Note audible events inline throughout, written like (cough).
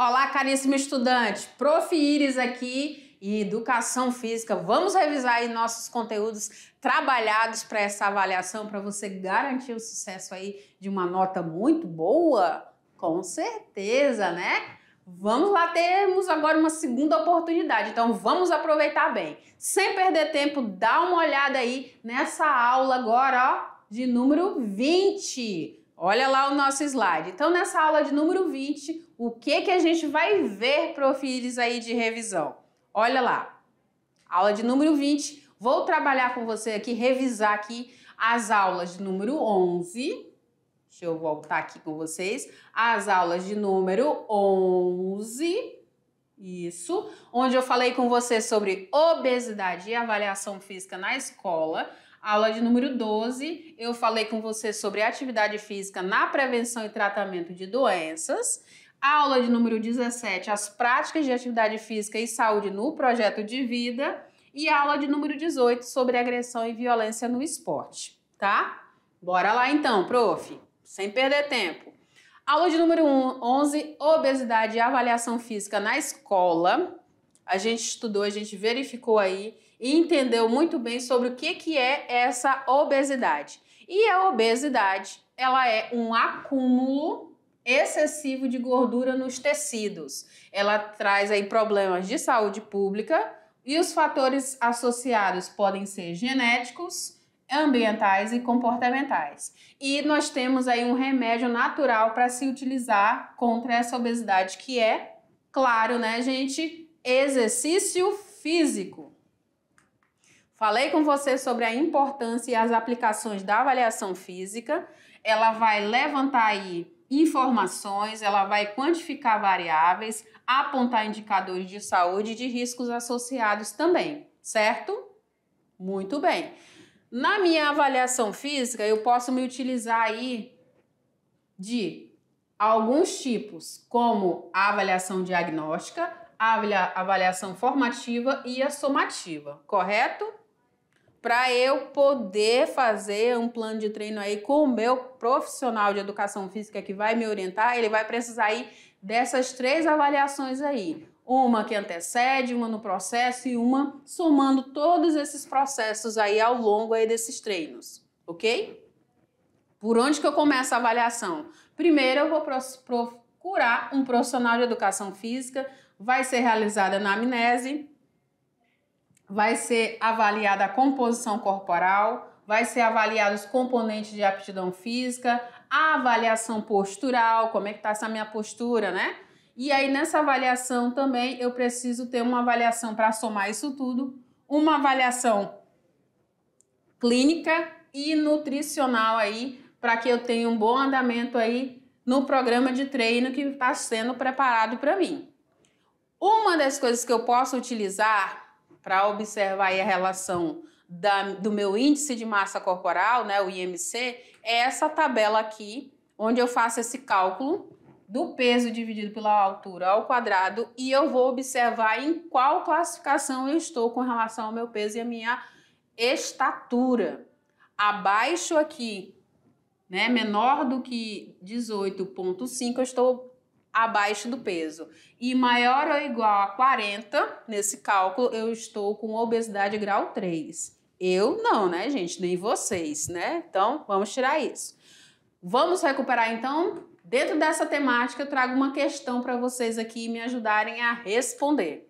Olá, caríssimo estudante. Prof. Iris aqui e Educação Física. Vamos revisar aí nossos conteúdos trabalhados para essa avaliação, para você garantir o sucesso aí de uma nota muito boa? Com certeza, né? Vamos lá, temos agora uma segunda oportunidade, então vamos aproveitar bem. Sem perder tempo, dá uma olhada aí nessa aula agora, ó, de número 20. Olha lá o nosso slide. Então, nessa aula de número 20, o que, que a gente vai ver, profiles aí de revisão? Olha lá, aula de número 20. Vou trabalhar com você aqui, revisar aqui as aulas de número 11. Deixa eu voltar aqui com vocês. As aulas de número 11. Isso, onde eu falei com você sobre obesidade e avaliação física na escola. Aula de número 12, eu falei com você sobre atividade física na prevenção e tratamento de doenças. Aula de número 17, as práticas de atividade física e saúde no projeto de vida. E aula de número 18, sobre agressão e violência no esporte, tá? Bora lá então, prof, sem perder tempo. Aula de número 11, obesidade e avaliação física na escola. A gente estudou, a gente verificou aí e entendeu muito bem sobre o que, que é essa obesidade. E a obesidade, ela é um acúmulo excessivo de gordura nos tecidos. Ela traz aí problemas de saúde pública e os fatores associados podem ser genéticos, ambientais e comportamentais. E nós temos aí um remédio natural para se utilizar contra essa obesidade que é, claro, né, gente, exercício físico. Falei com você sobre a importância e as aplicações da avaliação física. Ela vai levantar aí informações, ela vai quantificar variáveis, apontar indicadores de saúde e de riscos associados também, certo? Muito bem. Na minha avaliação física, eu posso me utilizar aí de alguns tipos, como a avaliação diagnóstica, a avaliação formativa e a somativa, correto? para eu poder fazer um plano de treino aí com o meu profissional de educação física que vai me orientar, ele vai precisar aí dessas três avaliações aí. Uma que antecede, uma no processo e uma somando todos esses processos aí ao longo aí desses treinos, ok? Por onde que eu começo a avaliação? Primeiro eu vou procurar um profissional de educação física, vai ser realizada na amnese, vai ser avaliada a composição corporal, vai ser avaliados os componentes de aptidão física, a avaliação postural, como é que está essa minha postura, né? E aí nessa avaliação também eu preciso ter uma avaliação para somar isso tudo, uma avaliação clínica e nutricional aí para que eu tenha um bom andamento aí no programa de treino que está sendo preparado para mim. Uma das coisas que eu posso utilizar para observar a relação da, do meu índice de massa corporal, né, o IMC, é essa tabela aqui, onde eu faço esse cálculo do peso dividido pela altura ao quadrado e eu vou observar em qual classificação eu estou com relação ao meu peso e a minha estatura. Abaixo aqui, né, menor do que 18.5, eu estou abaixo do peso e maior ou igual a 40, nesse cálculo eu estou com obesidade grau 3. Eu não, né, gente? Nem vocês, né? Então, vamos tirar isso. Vamos recuperar então? Dentro dessa temática, eu trago uma questão para vocês aqui me ajudarem a responder.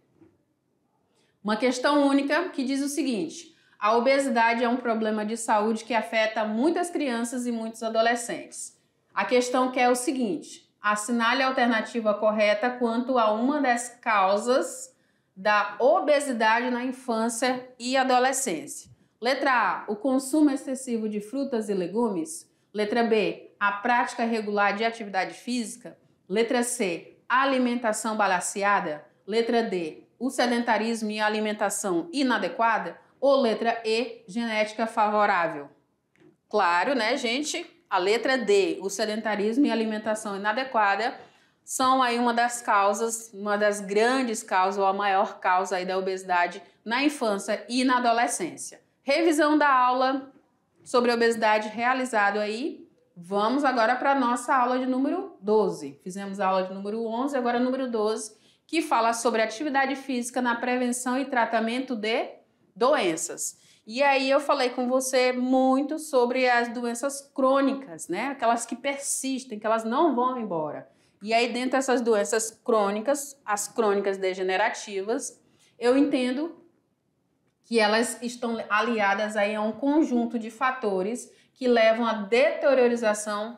Uma questão única que diz o seguinte: a obesidade é um problema de saúde que afeta muitas crianças e muitos adolescentes. A questão quer é o seguinte: assinale a alternativa correta quanto a uma das causas da obesidade na infância e adolescência. Letra A, o consumo excessivo de frutas e legumes. Letra B, a prática regular de atividade física. Letra C, alimentação balanceada. Letra D, o sedentarismo e alimentação inadequada. Ou letra E, genética favorável. Claro, né, gente? A letra D, o sedentarismo e alimentação inadequada são aí uma das causas, uma das grandes causas ou a maior causa aí da obesidade na infância e na adolescência. Revisão da aula sobre obesidade realizado aí. Vamos agora para a nossa aula de número 12. Fizemos a aula de número 11, agora número 12, que fala sobre atividade física na prevenção e tratamento de doenças. E aí eu falei com você muito sobre as doenças crônicas, né? Aquelas que persistem, que elas não vão embora. E aí dentro dessas doenças crônicas, as crônicas degenerativas, eu entendo que elas estão aliadas aí a um conjunto de fatores que levam à deteriorização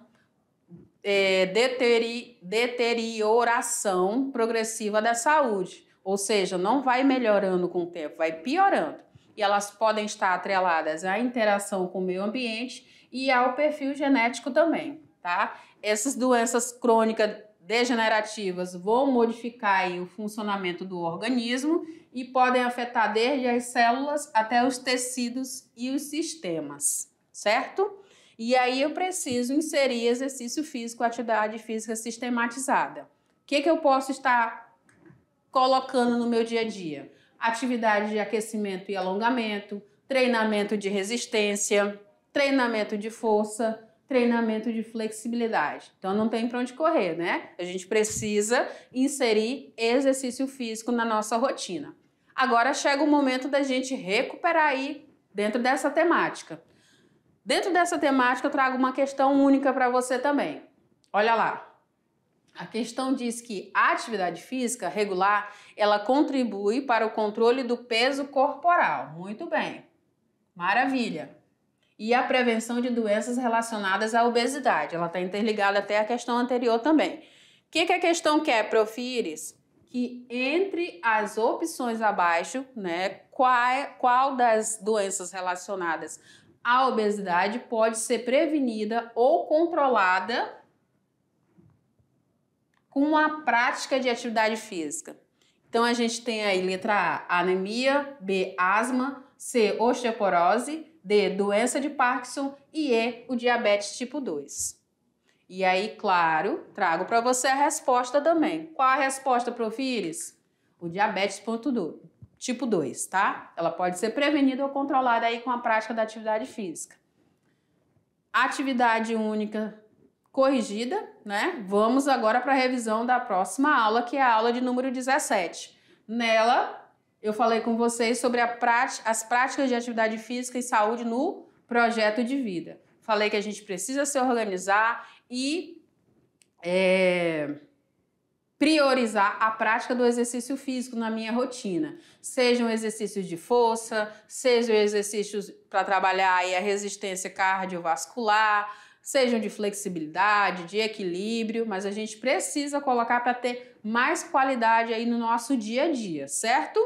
é, deteri, deterioração progressiva da saúde. Ou seja, não vai melhorando com o tempo, vai piorando e elas podem estar atreladas à interação com o meio ambiente e ao perfil genético também, tá? Essas doenças crônicas degenerativas vão modificar aí, o funcionamento do organismo e podem afetar desde as células até os tecidos e os sistemas, certo? E aí eu preciso inserir exercício físico, atividade física sistematizada. O que, que eu posso estar colocando no meu dia a dia? atividade de aquecimento e alongamento, treinamento de resistência, treinamento de força, treinamento de flexibilidade. Então não tem para onde correr, né? A gente precisa inserir exercício físico na nossa rotina. Agora chega o momento da gente recuperar aí dentro dessa temática. Dentro dessa temática eu trago uma questão única para você também. Olha lá. A questão diz que a atividade física regular, ela contribui para o controle do peso corporal. Muito bem. Maravilha. E a prevenção de doenças relacionadas à obesidade. Ela está interligada até à questão anterior também. O que, que a questão quer, Profires? que entre as opções abaixo, né, qual, qual das doenças relacionadas à obesidade pode ser prevenida ou controlada com a prática de atividade física. Então a gente tem aí letra A, anemia, B, asma, C, osteoporose, D, doença de Parkinson e E, o diabetes tipo 2. E aí, claro, trago para você a resposta também. Qual a resposta, Profires? O diabetes do, tipo 2, tá? Ela pode ser prevenida ou controlada aí com a prática da atividade física. Atividade única corrigida, né? Vamos agora para a revisão da próxima aula, que é a aula de número 17. Nela, eu falei com vocês sobre prática, as práticas de atividade física e saúde no projeto de vida. Falei que a gente precisa se organizar e é, priorizar a prática do exercício físico na minha rotina. Sejam exercícios de força, sejam exercícios para trabalhar a resistência cardiovascular, sejam de flexibilidade, de equilíbrio, mas a gente precisa colocar para ter mais qualidade aí no nosso dia a dia, certo?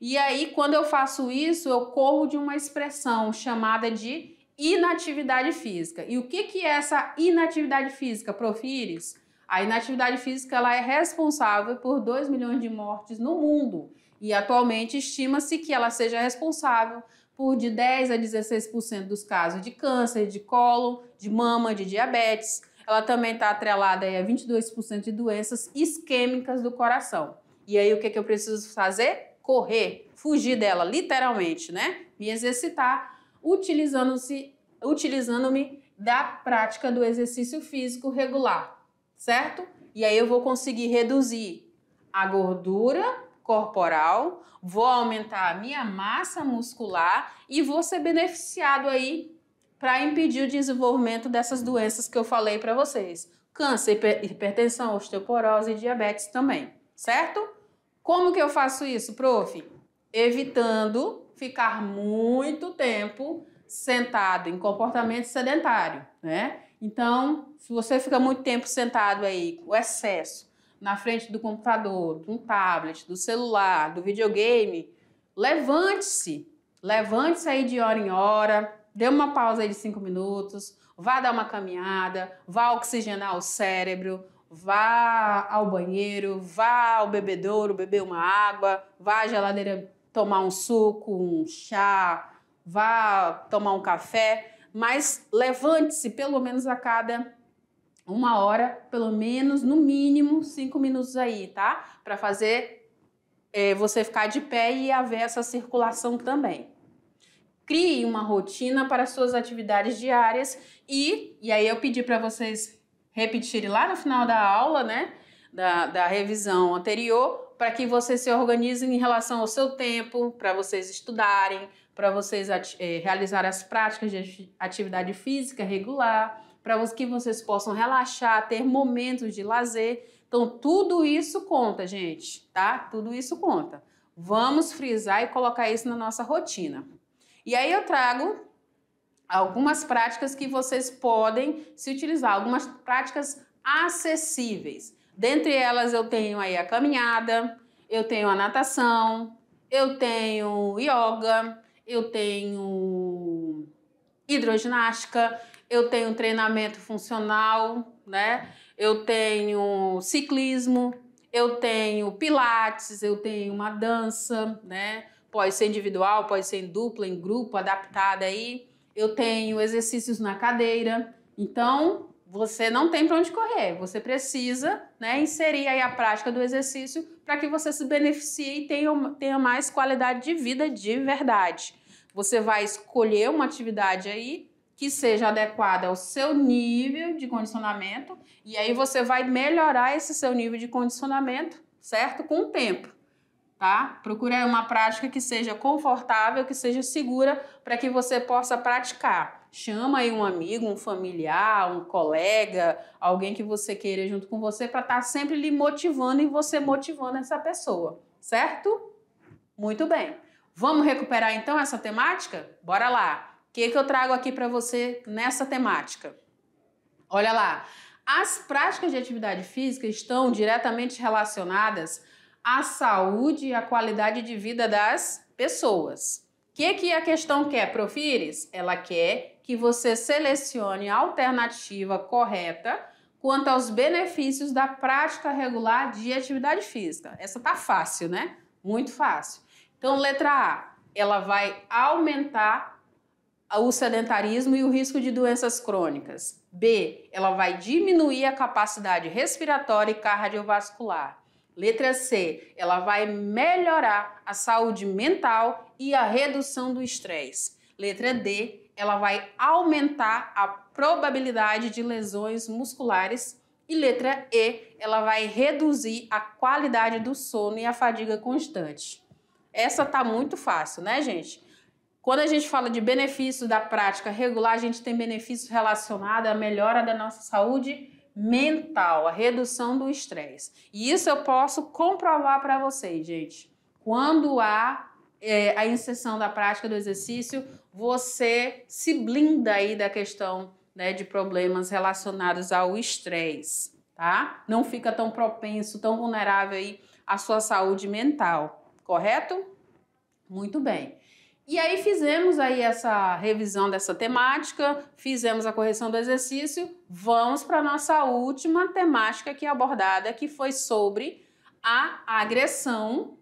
E aí, quando eu faço isso, eu corro de uma expressão chamada de inatividade física. E o que, que é essa inatividade física, Profires? A inatividade física ela é responsável por 2 milhões de mortes no mundo e atualmente estima-se que ela seja responsável por de 10 a 16% dos casos de câncer, de colo, de mama, de diabetes. Ela também está atrelada a 22% de doenças isquêmicas do coração. E aí o que, que eu preciso fazer? Correr, fugir dela, literalmente, né? Me exercitar, utilizando-se, utilizando-me da prática do exercício físico regular, certo? E aí eu vou conseguir reduzir a gordura corporal, vou aumentar a minha massa muscular e vou ser beneficiado aí para impedir o desenvolvimento dessas doenças que eu falei para vocês. Câncer, hipertensão, osteoporose e diabetes também, certo? Como que eu faço isso, prof? Evitando ficar muito tempo sentado em comportamento sedentário, né? Então, se você fica muito tempo sentado aí, o excesso na frente do computador, de um tablet, do celular, do videogame, levante-se. Levante-se aí de hora em hora, dê uma pausa aí de cinco minutos, vá dar uma caminhada, vá oxigenar o cérebro, vá ao banheiro, vá ao bebedouro, beber uma água, vá à geladeira tomar um suco, um chá, vá tomar um café, mas levante-se pelo menos a cada uma hora, pelo menos, no mínimo, cinco minutos aí, tá? Para fazer é, você ficar de pé e haver essa circulação também. Crie uma rotina para suas atividades diárias e, e aí eu pedi para vocês repetirem lá no final da aula, né? Da, da revisão anterior, para que vocês se organizem em relação ao seu tempo, para vocês estudarem, para vocês é, realizar as práticas de atividade física regular, para que vocês possam relaxar, ter momentos de lazer. Então, tudo isso conta, gente, tá? Tudo isso conta. Vamos frisar e colocar isso na nossa rotina. E aí eu trago algumas práticas que vocês podem se utilizar, algumas práticas acessíveis. Dentre elas eu tenho aí a caminhada, eu tenho a natação, eu tenho yoga, eu tenho hidroginástica, eu tenho treinamento funcional, né? Eu tenho ciclismo, eu tenho pilates, eu tenho uma dança, né? Pode ser individual, pode ser em dupla, em grupo, adaptada aí. Eu tenho exercícios na cadeira. Então, você não tem para onde correr. Você precisa né, inserir aí a prática do exercício para que você se beneficie e tenha, tenha mais qualidade de vida de verdade. Você vai escolher uma atividade aí que seja adequada ao seu nível de condicionamento, e aí você vai melhorar esse seu nível de condicionamento, certo? Com o tempo, tá? Procure uma prática que seja confortável, que seja segura para que você possa praticar. Chama aí um amigo, um familiar, um colega, alguém que você queira junto com você para estar tá sempre lhe motivando e você motivando essa pessoa, certo? Muito bem. Vamos recuperar então essa temática? Bora lá! que, é que eu trago aqui para você nessa temática? Olha lá, as práticas de atividade física estão diretamente relacionadas à saúde e à qualidade de vida das pessoas. O que, que a questão quer, Profires? Ela quer que você selecione a alternativa correta quanto aos benefícios da prática regular de atividade física. Essa tá fácil, né? Muito fácil. Então, letra A, ela vai aumentar o sedentarismo e o risco de doenças crônicas. B, ela vai diminuir a capacidade respiratória e cardiovascular. Letra C, ela vai melhorar a saúde mental e a redução do estresse. Letra D, ela vai aumentar a probabilidade de lesões musculares. E letra E, ela vai reduzir a qualidade do sono e a fadiga constante. Essa tá muito fácil, né, gente? Quando a gente fala de benefícios da prática regular, a gente tem benefícios relacionados à melhora da nossa saúde mental, a redução do estresse. E isso eu posso comprovar para vocês, gente. Quando há é, a inserção da prática do exercício, você se blinda aí da questão né, de problemas relacionados ao estresse, tá? Não fica tão propenso, tão vulnerável aí à sua saúde mental, correto? Muito bem. E aí fizemos aí essa revisão dessa temática, fizemos a correção do exercício, vamos para a nossa última temática que é abordada, que foi sobre a agressão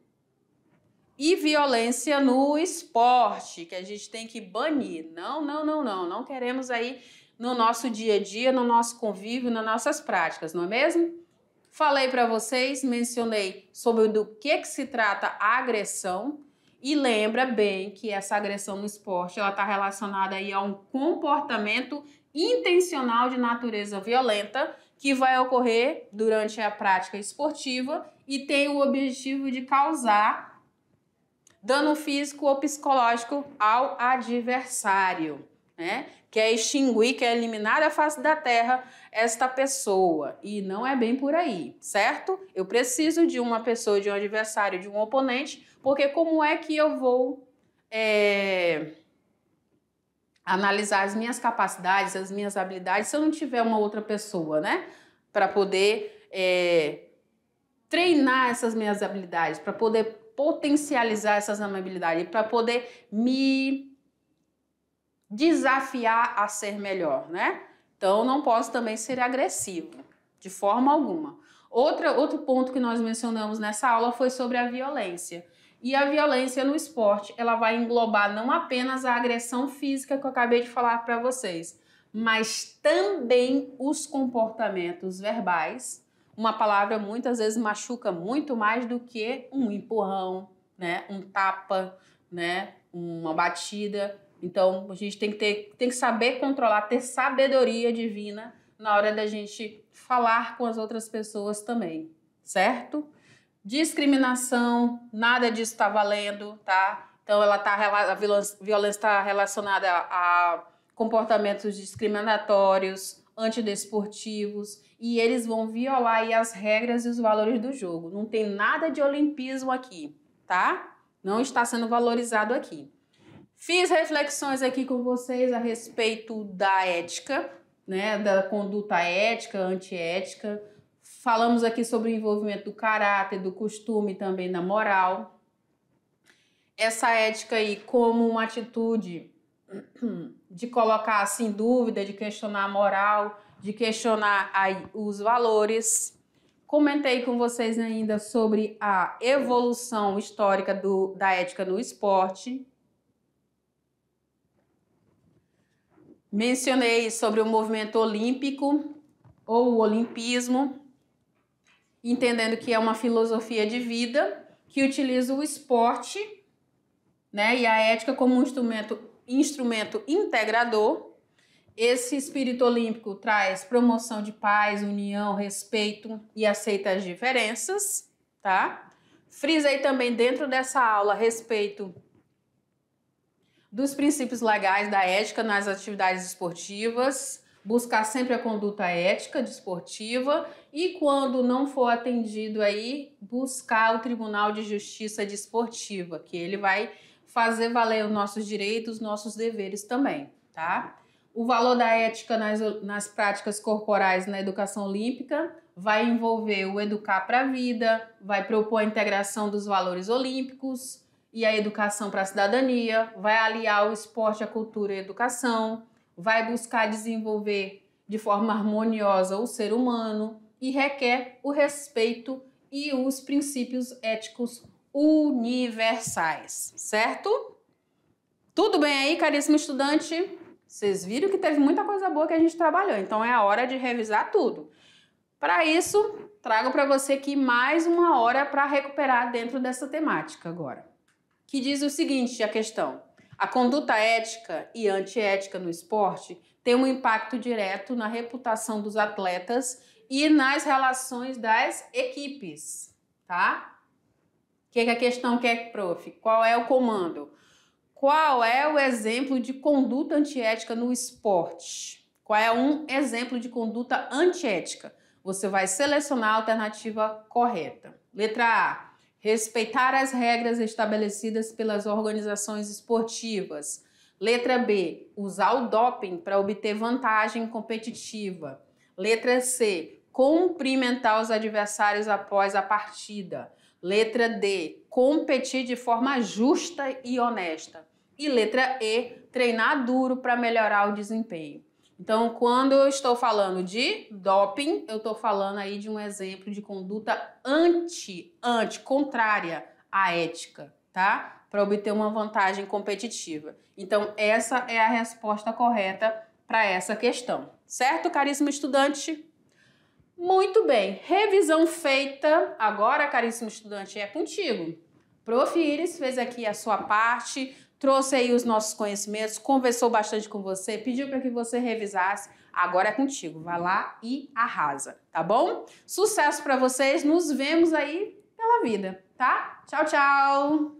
e violência no esporte, que a gente tem que banir. Não, não, não, não, não queremos aí no nosso dia a dia, no nosso convívio, nas nossas práticas, não é mesmo? Falei para vocês, mencionei sobre do que, que se trata a agressão. E lembra bem que essa agressão no esporte ela está relacionada aí a um comportamento intencional de natureza violenta que vai ocorrer durante a prática esportiva e tem o objetivo de causar dano físico ou psicológico ao adversário. Né? que é extinguir, que é eliminar da face da terra esta pessoa. E não é bem por aí, certo? Eu preciso de uma pessoa, de um adversário, de um oponente, porque como é que eu vou é, analisar as minhas capacidades, as minhas habilidades, se eu não tiver uma outra pessoa, né? Para poder é, treinar essas minhas habilidades, para poder potencializar essas habilidades, para poder me desafiar a ser melhor, né? Então não posso também ser agressivo, de forma alguma. Outra, outro ponto que nós mencionamos nessa aula foi sobre a violência. E a violência no esporte, ela vai englobar não apenas a agressão física que eu acabei de falar para vocês, mas também os comportamentos verbais. Uma palavra muitas vezes machuca muito mais do que um empurrão, né? Um tapa, né? Uma batida. Então, a gente tem que, ter, tem que saber controlar, ter sabedoria divina na hora da gente falar com as outras pessoas também, certo? Discriminação, nada disso está valendo, tá? Então, ela tá, a violência está relacionada a comportamentos discriminatórios, antidesportivos, e eles vão violar as regras e os valores do jogo. Não tem nada de olimpismo aqui, tá? Não está sendo valorizado aqui. Fiz reflexões aqui com vocês a respeito da ética, né, da conduta ética, antiética. Falamos aqui sobre o envolvimento do caráter, do costume, também da moral. Essa ética aí como uma atitude (clears throat) de colocar assim dúvida, de questionar a moral, de questionar os valores. Comentei com vocês ainda sobre a evolução histórica do, da ética no esporte, Mencionei sobre o movimento olímpico ou o olimpismo, entendendo que é uma filosofia de vida que utiliza o esporte né, e a ética como um instrumento, instrumento integrador. Esse espírito olímpico traz promoção de paz, união, respeito e aceita as diferenças, tá? Frisei também dentro dessa aula respeito dos princípios legais da ética nas atividades esportivas, buscar sempre a conduta ética desportiva e quando não for atendido aí, buscar o Tribunal de Justiça desportiva, que ele vai fazer valer os nossos direitos, os nossos deveres também, tá? O valor da ética nas, nas práticas corporais na educação olímpica vai envolver o educar para a vida, vai propor a integração dos valores olímpicos, e a educação para a cidadania, vai aliar o esporte, a cultura e a educação, vai buscar desenvolver de forma harmoniosa o ser humano e requer o respeito e os princípios éticos universais, certo? Tudo bem aí, caríssimo estudante? Vocês viram que teve muita coisa boa que a gente trabalhou, então é a hora de revisar tudo. Para isso, trago para você aqui mais uma hora para recuperar dentro dessa temática agora que diz o seguinte: a questão. A conduta ética e antiética no esporte tem um impacto direto na reputação dos atletas e nas relações das equipes, tá? O que, que, a questão quer, prof? Qual é o comando? Qual é o exemplo de conduta antiética no esporte? Qual é um exemplo de conduta antiética? Você vai selecionar a alternativa correta. Letra A respeitar as regras estabelecidas pelas organizações esportivas. Letra B, usar o doping para obter vantagem competitiva. Letra C, cumprimentar os adversários após a partida. Letra D, competir de forma justa e honesta. E letra E, treinar duro para melhorar o desempenho. Então, quando eu estou falando de doping, eu estou falando aí de um exemplo de conduta anti, anti, contrária à ética, tá? Para obter uma vantagem competitiva. Então, essa é a resposta correta para essa questão, certo, caríssimo estudante? Muito bem, revisão feita. Agora, caríssimo estudante, é contigo. Prof. Iris fez aqui a sua parte, trouxe aí os nossos conhecimentos, conversou bastante com você, pediu para que você revisasse. Agora é contigo, vai lá e arrasa, tá bom? Sucesso para vocês, nos vemos aí pela vida, tá? Tchau, tchau.